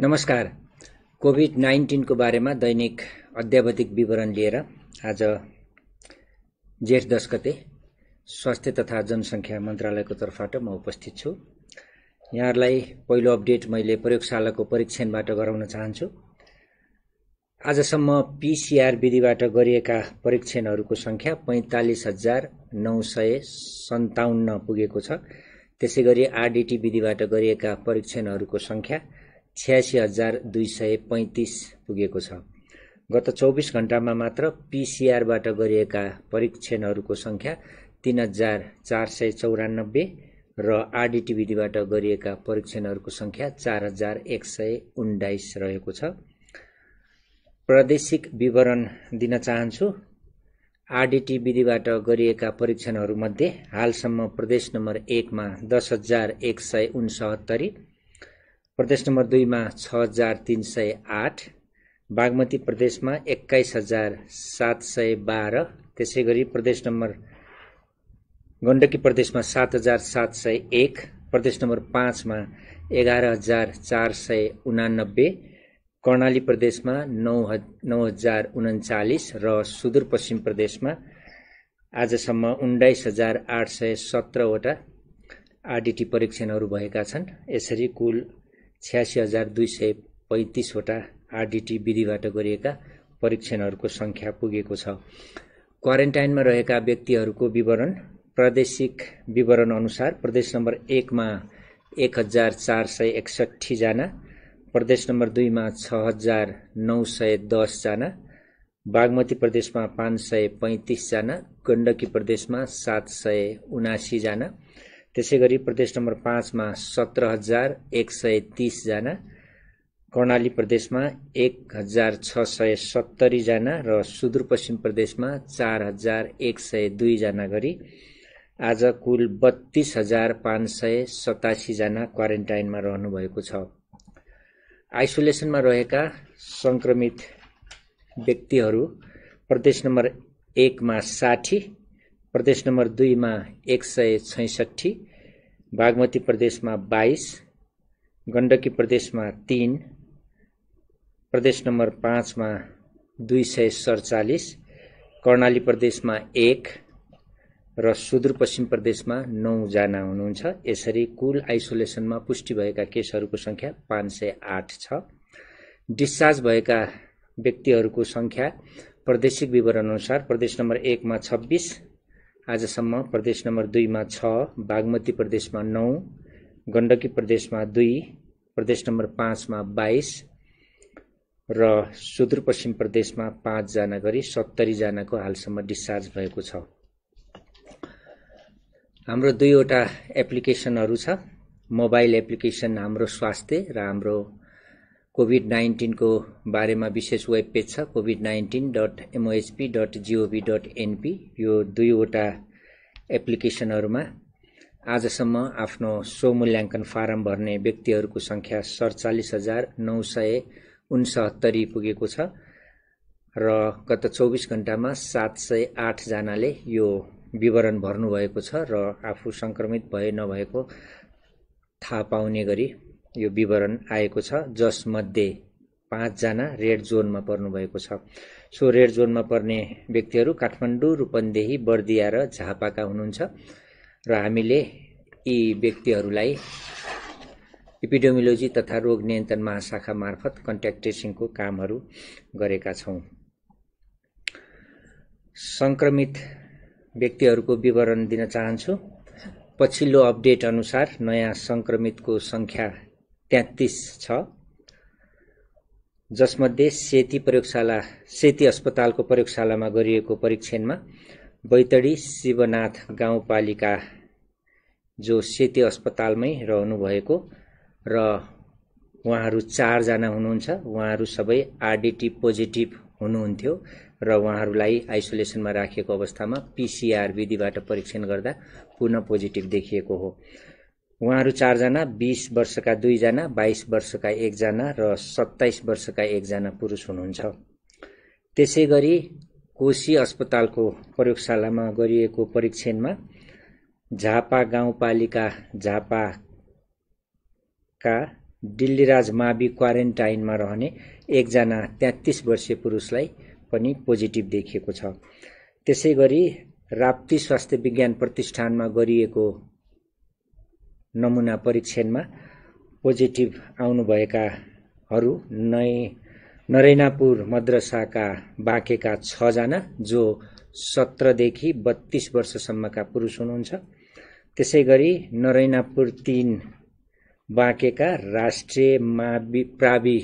नमस्कार कोभिड नाइन्टिनको बारेमा दैनिक अध्यावधिक विवरण लिएर आज जेठ दस गते स्वास्थ्य तथा जनसङ्ख्या मन्त्रालयको तर्फबाट म उपस्थित छु यहाँहरूलाई पहिलो अपडेट मैले प्रयोगशालाको परीक्षणबाट गराउन चाहन्छु आजसम्म पिसिआर विधिबाट गरिएका परीक्षणहरूको सङ्ख्या पैँतालिस हजार नौ सय सन्ताउन्न पुगेको छ त्यसै गरी आरडिटी विधिबाट गरिएका परीक्षणहरूको सङ्ख्या छ्यासी हजार दुई सय पैँतिस पुगेको छ गत चौबिस घन्टामा मात्र पिसिआरबाट गरिएका परीक्षणहरूको सङ्ख्या तिन हजार चार सय चौरानब्बे र आरडिटी विधिबाट गरिएका परीक्षणहरूको सङ्ख्या चार हजार एक सय उन्नाइस रहेको छ प्रादेशिक विवरण दिन चाहन्छु आरडिटी विधिबाट गरिएका परीक्षणहरूमध्ये हालसम्म प्रदेश नम्बर एकमा दस हजार एक सय उन्सहत्तरी प्रदेश नम्बर दुईमा छ हजार तिन सय आठ बागमती प्रदेशमा एक्काइस हजार सात सय बाह्र त्यसै गरी प्रदेश नम्बर गण्डकी प्रदेशमा सात हजार सात सय एक प्रदेश नम्बर पाँचमा एघार हजार चार सय उनानब्बे कर्णाली प्रदेशमा नौ नौ हजार उन्चालिस र सुदूरपश्चिम प्रदेशमा आजसम्म उन्नाइस हजार आठ सय सत्रवटा आरडिटी परीक्षणहरू भएका छन् यसरी कुल छ्यासी हजार दुई सय पैँतिसवटा आरडिटी विधिबाट गरिएका परीक्षणहरूको सङ्ख्या पुगेको छ क्वारेन्टाइनमा रहेका व्यक्तिहरूको विवरण प्रादेशिक विवरण अनुसार प्रदेश नम्बर एकमा एक हजार चार सय एकसट्ठीजना प्रदेश नम्बर दुईमा छ हजार नौ सय दसजना बागमती प्रदेशमा पाँच सय पैँतिसजना गण्डकी प्रदेशमा सात सय उनासीजना त्यसै गरी प्रदेश नम्बर पाँचमा सत्र हजार एक सय तिसजना कर्णाली प्रदेशमा एक हजार छ सय सत्तरीजना र सुदूरपश्चिम प्रदेशमा चार हजार एक सय दुईजना गरी आज कुल बत्तिस हजार पाँच सय सतासीजना क्वारेन्टाइनमा रहनुभएको छ आइसोलेसनमा रहेका सङ्क्रमित व्यक्तिहरू प्रदेश नम्बर एकमा साठी प्रदेश नम्बर दुईमा एक सय छैसठी बागमती प्रदेशमा बाइस गण्डकी प्रदेशमा तिन प्रदेश नम्बर पाँचमा दुई सय सडचालिस कर्णाली प्रदेशमा एक र सुदूरपश्चिम प्रदेशमा नौजना हुनुहुन्छ यसरी कुल आइसोलेसनमा पुष्टि भएका केसहरूको सङ्ख्या पाँच सय आठ छ डिस्चार्ज भएका व्यक्तिहरूको सङ्ख्या प्रदेशिक विवरण अनुसार प्रदेश नम्बर एकमा छब्बिस आजसम्म प्रदेश नम्बर दुईमा छ बागमती प्रदेशमा नौ गण्डकी प्रदेशमा दुई प्रदेश नम्बर पाँचमा बाइस र सुदूरपश्चिम प्रदेशमा पाँचजना गरी सत्तरीजनाको हालसम्म डिस्चार्ज भएको छ हाम्रो दुईवटा एप्लिकेसनहरू छ मोबाइल एप्लिकेसन हाम्रो स्वास्थ्य र हाम्रो कोभिड नाइन्टिनको बारेमा विशेष वेब पेज छ covid nineteen dot MOHP dot gov dot NP यो दुईवटा एप्लिकेसनहरूमा आजसम्म आफ्नो स्वमूल्याङ्कन फारम भर्ने व्यक्तिहरूको सङ्ख्या सडचालिस हजार नौ सय उनसहत्तरी पुगेको छ र गत चौबिस घन्टामा सात सय आठजनाले यो विवरण भर्नुभएको छ र आफू सङ्क्रमित भए नभएको थाहा पाउने गरी यो विवरण आएको छ जसमध्ये पाँचजना रेड जोनमा पर्नुभएको छ सो रेड जोनमा पर्ने व्यक्तिहरू काठमाडौँ रूपन्देही बर्दिया र झापाका हुनुहुन्छ र हामीले यी व्यक्तिहरूलाई इपिडोमियोलोजी तथा रोग नियन्त्रण महाशाखा मार्फत कन्ट्याक्ट ट्रेसिङको कामहरू गरेका छौँ सङ्क्रमित व्यक्तिहरूको विवरण दिन चाहन्छु पछिल्लो अपडेट अनुसार नयाँ सङ्क्रमितको सङ्ख्या तेत्तिस छ जसमध्ये सेती प्रयोगशाला सेती अस्पतालको प्रयोगशालामा गरिएको परीक्षणमा बैतडी शिवनाथ गाउँपालिका जो सेती अस्पतालमै रहनुभएको र उहाँहरू चारजना हुनुहुन्छ उहाँहरू सबै आरडिटी पोजिटिभ हुनुहुन्थ्यो र उहाँहरूलाई आइसोलेसनमा राखिएको अवस्थामा पिसिआर विधिबाट परीक्षण गर्दा पुनः पोजिटिभ देखिएको हो उहाँहरू चारजना बिस वर्षका दुईजना बाइस वर्षका एकजना र सत्ताइस वर्षका एकजना पुरुष हुनुहुन्छ त्यसै गरी कोशी अस्पतालको प्रयोगशालामा गरिएको परीक्षणमा झापा गाउँपालिका झापाका दिल्लीराज मावि क्वारेन्टाइनमा रहने एकजना तेत्तिस वर्षीय पुरुषलाई पनि पोजिटिभ देखिएको छ त्यसै गरी राप्ती स्वास्थ्य विज्ञान प्रतिष्ठानमा गरिएको नमुना परीक्षणमा पोजिटिभ आउनुभएकाहरू नै नरेनापुर मद्रसाका बाँकेका छजना जो सत्रदेखि बत्तिस वर्षसम्मका पुरुष हुनुहुन्छ त्यसै गरी नरेनापुर तिन बाँकेका राष्ट्रिय मावि प्रावि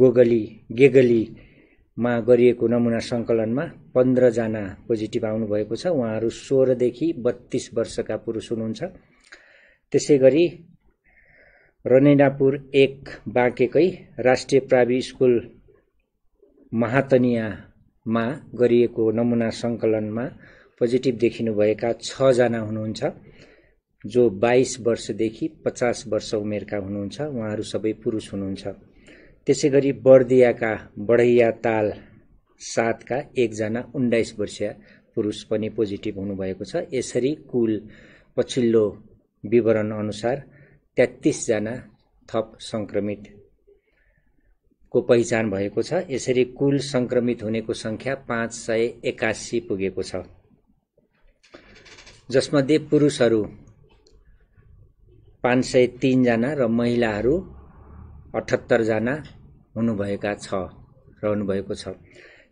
गोगली गेगलीमा गरिएको नमुना सङ्कलनमा पन्ध्रजना पोजिटिभ आउनुभएको छ उहाँहरू सोह्रदेखि बत्तिस वर्षका पुरुष हुनुहुन्छ त्यसै गरी रनैनापुर एक बाँकेकै राष्ट्रिय प्रावि स्कुल महातनियामा गरिएको नमुना सङ्कलनमा पोजिटिभ देखिनुभएका छजना हुनुहुन्छ जो बाइस वर्षदेखि पचास वर्ष उमेरका हुनुहुन्छ उहाँहरू सबै पुरुष हुनुहुन्छ त्यसै गरी बर्दियाका बढैया ताल सातका एकजना उन्नाइस वर्षीय पुरुष पनि पोजिटिभ हुनुभएको छ यसरी कुल पछिल्लो विवरण अनुसार तेत्तिसजना थप सङ्क्रमितको पहिचान भएको छ यसरी कुल संक्रमित हुनेको संख्या पाँच सय एक्कासी पुगेको छ जसमध्ये पुरुषहरू पाँच सय तिनजना र महिलाहरू अठहत्तरजना हुनुभएका छ रहनुभएको छ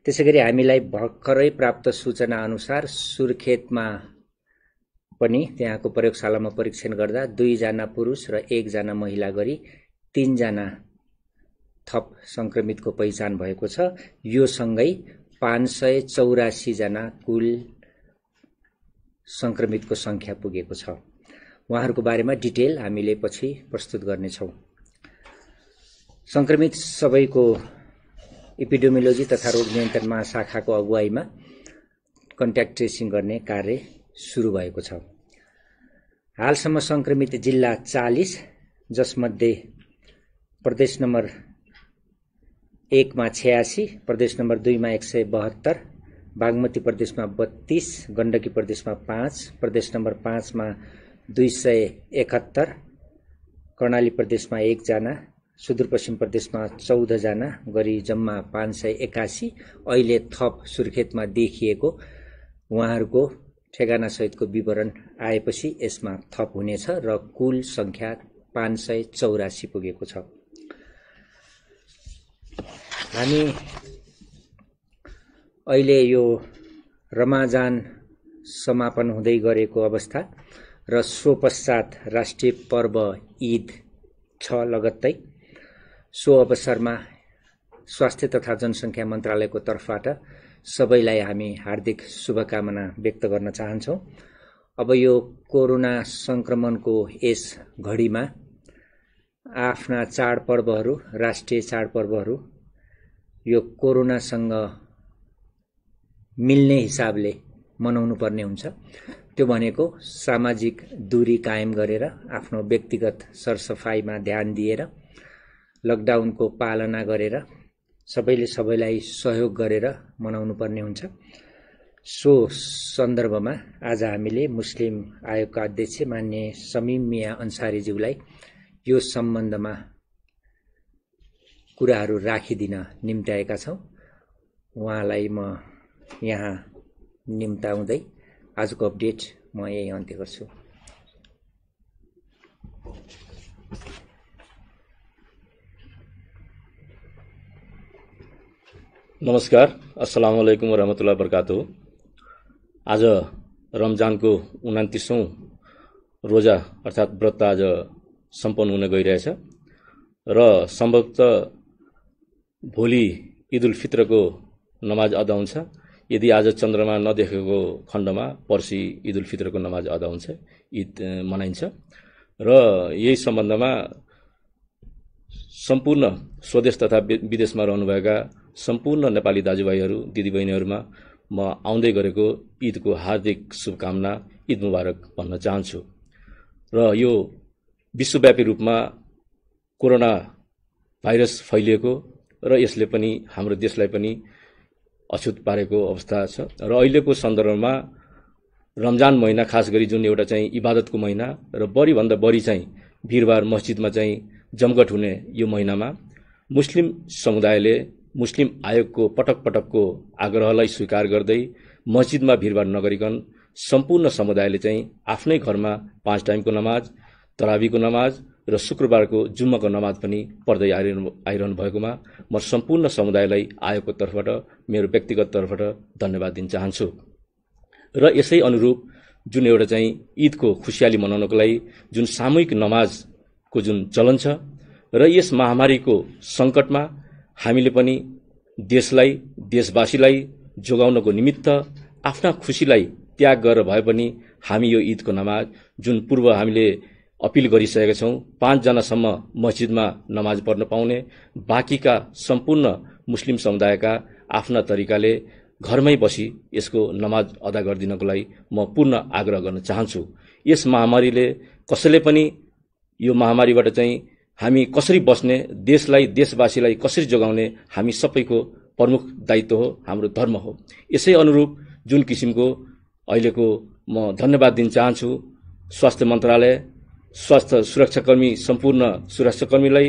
त्यसै गरी हामीलाई भर्खरै प्राप्त सूचना अनुसार सुर्खेतमा पनि त्यहाँको प्रयोगशालामा परीक्षण गर्दा दुईजना पुरुष र एकजना महिला गरी तिनजना थप संक्रमितको पहिचान भएको छ यो सँगै पाँच सय चौरासीजना कुल सङ्क्रमितको सङ्ख्या पुगेको छ उहाँहरूको बारेमा डिटेल हामीले पछि प्रस्तुत गर्नेछौँ सङ्क्रमित सबैको इपिडेमियोलोजी तथा रोग नियन्त्रण महाशाखाको अगुवाईमा कन्ट्याक्ट ट्रेसिङ गर्ने कार्य सुरु भएको छ हालसम्म सङ्क्रमित जिल्ला चालिस जसमध्ये प्रदेश नम्बर एकमा छ्यासी प्रदेश नम्बर दुईमा एक सय बहत्तर बागमती प्रदेशमा बत्तीस गण्डकी प्रदेशमा पाँच प्रदेश नम्बर पाँचमा दुई सय एकहत्तर कर्णाली प्रदेशमा एकजना सुदूरपश्चिम प्रदेशमा चौधजना गरी जम्मा पाँच सय एकासी अहिले थप सुर्खेतमा देखिएको उहाँहरूको ठेगानासहितको विवरण आएपछि यसमा थप हुनेछ र कुल संख्या पाँच सय चौरासी पुगेको छ हामी अहिले यो रमाजान समापन हुँदै गरेको अवस्था र सो पश्चात राष्ट्रिय पर्व ईद छ लगत्तै सो अवसरमा स्वास्थ्य तथा जनसङ्ख्या मन्त्रालयको तर्फबाट सबैलाई हामी हार्दिक शुभकामना व्यक्त गर्न चाहन्छौँ अब यो कोरोना सङ्क्रमणको यस घडीमा आफ्ना चाडपर्वहरू राष्ट्रिय चाडपर्वहरू यो कोरोनासँग मिल्ने हिसाबले मनाउनु पर्ने हुन्छ त्यो भनेको सामाजिक दूरी कायम गरेर आफ्नो व्यक्तिगत सरसफाइमा ध्यान दिएर लकडाउनको पालना गरेर सबैले सबैलाई सहयोग गरेर मनाउनु पर्ने हुन्छ सो सन्दर्भमा आज हामीले मुस्लिम आयोगका अध्यक्ष मान्य समीम मिया अन्सारीज्यूलाई यो सम्बन्धमा कुराहरू राखिदिन निम्त्याएका छौँ उहाँलाई म यहाँ निम्ताउँदै आजको अपडेट म यही अन्त्य गर्छु नमस्कार अस्सलाम वालेकुम वरहमतुल्ला बरकातु आज रमजानको उनातिसौँ रोजा अर्थात् व्रत आज सम्पन्न हुन गइरहेछ र सम्भवतः भोलि ईद उल फित्रको नमाज अदा हुन्छ यदि आज चन्द्रमा नदेखेको खण्डमा पर्सि ईद उल फित्रको नमाज अदा हुन्छ ईद मनाइन्छ र यही सम्बन्धमा सम्पूर्ण स्वदेश तथा विदेशमा रहनुभएका सम्पूर्ण नेपाली दाजुभाइहरू दिदीबहिनीहरूमा म आउँदै गरेको ईदको हार्दिक शुभकामना ईद मुबारक भन्न चाहन्छु र यो विश्वव्यापी रूपमा कोरोना भाइरस फैलिएको र यसले पनि हाम्रो देशलाई पनि अछुत पारेको अवस्था छ र अहिलेको सन्दर्भमा रमजान महिना खास गरी जुन एउटा चाहिँ इबादतको महिना र बढीभन्दा बढी चाहिँ भिडभाड मस्जिदमा चाहिँ जमघट हुने यो महिनामा मुस्लिम समुदायले मुस्लिम आयोगको पटक पटकको आग्रहलाई स्वीकार गर्दै मस्जिदमा भिडभाड नगरिकन सम्पूर्ण समुदायले चाहिँ आफ्नै घरमा पाँच टाइमको नमाज तराबीको नमाज र शुक्रबारको जुम्माको नमाज पनि पढ्दै आइरहनु आइरहनु भएकोमा म सम्पूर्ण समुदायलाई आयोगको तर्फबाट मेरो व्यक्तिगत तर्फबाट धन्यवाद दिन चाहन्छु र यसै अनुरूप जुन एउटा चाहिँ ईदको खुसियाली मनाउनको लागि जुन सामूहिक नमाजको जुन चलन छ र यस महामारीको सङ्कटमा हामीले पनि देशलाई देशवासीलाई जोगाउनको निमित्त आफ्ना खुसीलाई त्याग गरेर भए पनि हामी यो ईदको नमाज जुन पूर्व हामीले अपिल गरिसकेका छौँ पाँचजनासम्म मस्जिदमा नमाज पढ्न पाउने बाँकीका सम्पूर्ण मुस्लिम समुदायका आफ्ना तरिकाले घरमै बसी यसको नमाज अदा गरिदिनको लागि म पूर्ण आग्रह गर्न चाहन्छु यस महामारीले कसैले पनि यो महामारीबाट चाहिँ हामी कसरी बस्ने देशलाई देशवासीलाई कसरी जोगाउने हामी सबैको प्रमुख दायित्व हो हाम्रो धर्म हो यसै अनुरूप जुन किसिमको अहिलेको म धन्यवाद दिन चाहन्छु स्वास्थ्य मन्त्रालय स्वास्थ्य सुरक्षाकर्मी सम्पूर्ण सुरक्षाकर्मीलाई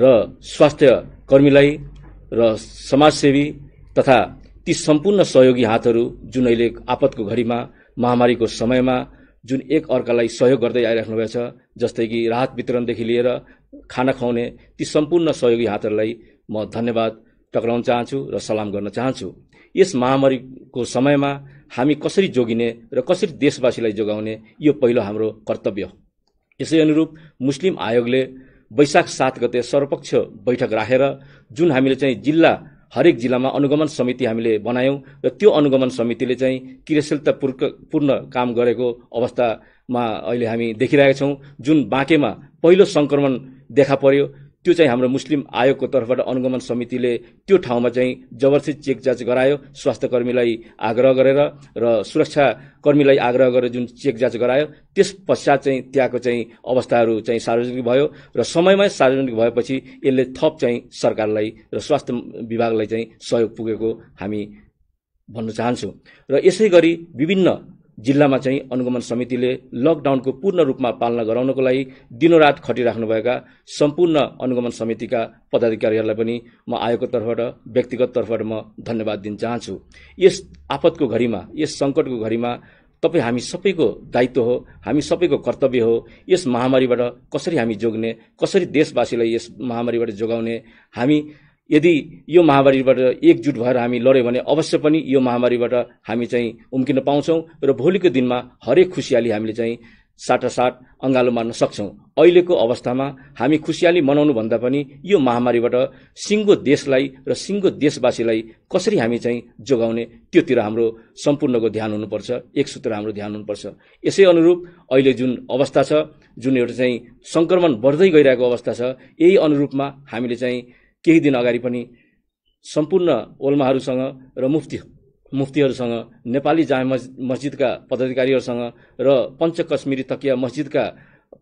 र स्वास्थ्य कर्मीलाई र समाजसेवी तथा ती सम्पूर्ण सहयोगी हातहरू जुन अहिले आपतको घडीमा महामारीको समयमा जुन एक अर्कालाई सहयोग गर्दै छ जस्तै कि राहत वितरणदेखि लिएर खाना खुवाउने ती सम्पूर्ण सहयोगी हातहरूलाई म धन्यवाद टक्राउन चाहन्छु र सलाम गर्न चाहन्छु यस महामारीको समयमा हामी कसरी जोगिने र कसरी देशवासीलाई जोगाउने यो पहिलो हाम्रो कर्तव्य हो यसै अनुरूप मुस्लिम आयोगले वैशाख सात गते सर्वपक्ष बैठक राखेर जुन हामीले चाहिँ जिल्ला हरेक जिल्लामा अनुगमन समिति हामीले बनायौँ र त्यो अनुगमन समितिले चाहिँ क्रियाशीलतापूर्क पूर्ण काम गरेको अवस्थामा अहिले हामी देखिरहेका छौँ जुन बाँकेमा पहिलो सङ्क्रमण देखा पर्यो त्यो चाहिँ हाम्रो मुस्लिम आयोगको तर्फबाट अनुगमन समितिले त्यो ठाउँमा चाहिँ जबरजस्त चेक जाँच गरायो स्वास्थ्यकर्मीलाई आग्रह गरेर र सुरक्षाकर्मीलाई आग्रह गरेर जुन चेक जाँच गरायो त्यस पश्चात चाहिँ त्यहाँको चाहिँ अवस्थाहरू चाहिँ सार्वजनिक भयो र समयमै सार्वजनिक भएपछि यसले थप चाहिँ सरकारलाई र स्वास्थ्य विभागलाई चाहिँ सहयोग पुगेको हामी भन्न चाहन्छौँ र यसै गरी विभिन्न जिल्लामा चाहिँ अनुगमन समितिले लकडाउनको पूर्ण रूपमा पालना गराउनको लागि दिनरात खटिराख्नुभएका सम्पूर्ण अनुगमन समितिका पदाधिकारीहरूलाई पनि म आयोगको तर्फबाट व्यक्तिगत तर्फबाट म धन्यवाद दिन चाहन्छु यस आपतको घडीमा यस सङ्कटको घडीमा तपाईँ हामी सबैको दायित्व हो हामी सबैको कर्तव्य हो यस महामारीबाट कसरी हामी जोग्ने कसरी देशवासीलाई यस महामारीबाट जोगाउने हामी यदि यो महामारीबाट एकजुट भएर हामी लड्यौँ भने अवश्य पनि यो महामारीबाट हामी चाहिँ उम्किन पाउँछौँ र भोलिको दिनमा हरेक खुसियाली हामीले चाहिँ साटासाट अँगालो मार्न सक्छौँ अहिलेको अवस्थामा हामी खुसियाली मनाउनुभन्दा पनि यो महामारीबाट सिङ्गो देशलाई र सिङ्गो देशवासीलाई कसरी हामी चाहिँ जोगाउने त्योतिर हाम्रो सम्पूर्णको ध्यान हुनुपर्छ एक सूत्र हाम्रो ध्यान हुनुपर्छ यसै अनुरूप अहिले जुन अवस्था छ जुन एउटा चाहिँ सङ्क्रमण बढ्दै गइरहेको अवस्था छ यही अनुरूपमा हामीले चाहिँ केही दिन अगाडि पनि सम्पूर्ण ओल्माहरूसँग र मुफ्ती मुफ्तीहरूसँग नेपाली जामा मस्जिदका पदाधिकारीहरूसँग र पञ्च कश्मीरी तकिया मस्जिदका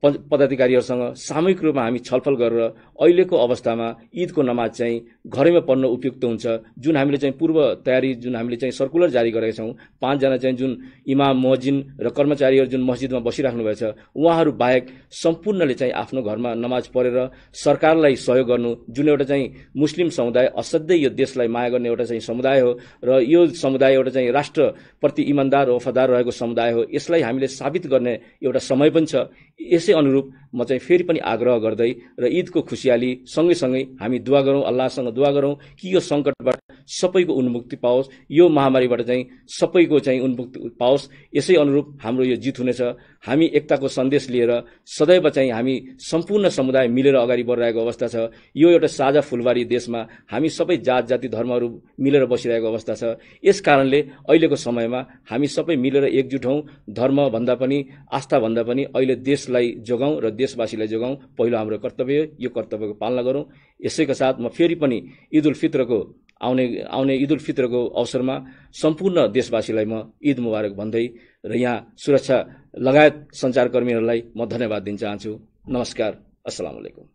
पदाधिकारीहरूसँग सामूहिक रूपमा हामी छलफल गरेर अहिलेको अवस्थामा ईदको नमाज चाहिँ घरैमा पढ्न उपयुक्त हुन्छ जुन हामीले चाहिँ पूर्व तयारी जुन हामीले चाहिँ सर्कुलर जारी गरेका छौँ पाँचजना चाहिँ जुन इमाम मोहजिन र कर्मचारीहरू जुन मस्जिदमा भएको छ उहाँहरू बाहेक सम्पूर्णले चाहिँ आफ्नो घरमा नमाज पढेर सरकारलाई सहयोग गर्नु जुन एउटा चाहिँ मुस्लिम समुदाय असाध्यै यो देशलाई माया गर्ने एउटा चाहिँ समुदाय हो र यो समुदाय एउटा चाहिँ राष्ट्रप्रति इमान्दार वफादार रहेको समुदाय हो यसलाई हामीले साबित गर्ने एउटा समय पनि छ त्यसै अनुरूप म चाहिँ फेरि पनि आग्रह गर्दै र ईदको खुसियाली सँगैसँगै हामी दुवा गरौँ अल्लाहसँग दुवा गरौँ कि यो सङ्कटबाट सबैको उन्मुक्ति पाओस् यो महामारीबाट चाहिँ सबैको चाहिँ उन्मुक्ति पाओस् यसै अनुरूप हाम्रो यो जित हुनेछ हामी एकताको सन्देश लिएर सदैव चाहिँ हामी सम्पूर्ण समुदाय मिलेर अगाडि बढिरहेको अवस्था छ यो एउटा साझा फुलबारी देशमा हामी सबै जात जाति धर्महरू मिलेर बसिरहेको अवस्था छ यस कारणले अहिलेको समयमा हामी सबै मिलेर एकजुट हौँ धर्मभन्दा पनि आस्थाभन्दा पनि अहिले देशलाई जोगाउँ र देशवासीलाई जोगाउँ पहिलो हाम्रो कर्तव्य यो कर्तव्यको पालना गरौँ यसैका साथ म फेरि पनि ईद उल फित्रको आउने आउने ईद उल फितरको अवसरमा सम्पूर्ण देशवासीलाई म ईद मुबारक भन्दै र यहाँ सुरक्षा लगायत सञ्चारकर्मीहरूलाई म धन्यवाद दिन चाहन्छु नमस्कार अस्सलाम अलैकुम